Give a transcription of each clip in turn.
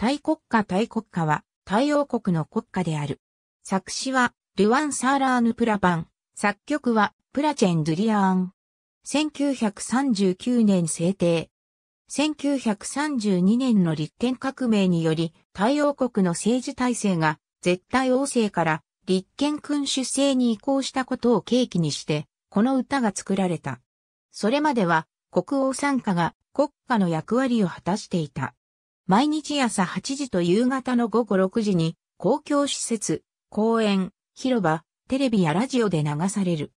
大国家大国家は、大王国の国家である。作詞は、ルワン・サーラーヌ・プラバン。作曲は、プラチェン・ドゥリアーン。1939年制定。1932年の立憲革命により、大王国の政治体制が、絶対王政から立憲君主制に移行したことを契機にして、この歌が作られた。それまでは国王参加が国家の役割を果たしていた。毎日朝8時と夕方の午後6時に公共施設、公園、広場、テレビやラジオで流される。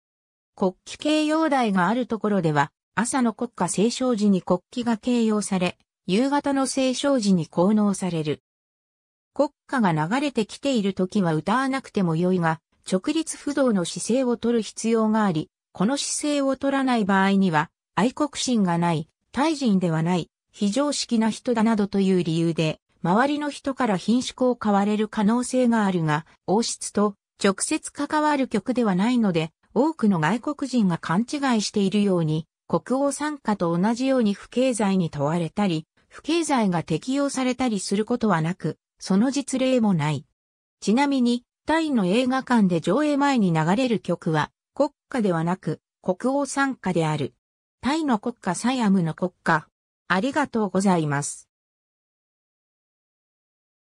国旗掲揚台があるところでは、朝の国家斉唱時に国旗が掲揚され、夕方の斉唱時に奉能される。国歌が流れてきている時は歌わなくてもよいが、直立不動の姿勢を取る必要があり、この姿勢を取らない場合には、愛国心がない、大人ではない、非常識な人だなどという理由で、周りの人から品種を買われる可能性があるが、王室と直接関わる曲ではないので、多くの外国人が勘違いしているように、国王参加と同じように不経済に問われたり、不経済が適用されたりすることはなく、その実例もない。ちなみに、タイの映画館で上映前に流れる曲は、国歌ではなく、国王参加である。タイの国家サヤムの国歌、ありがとうございます。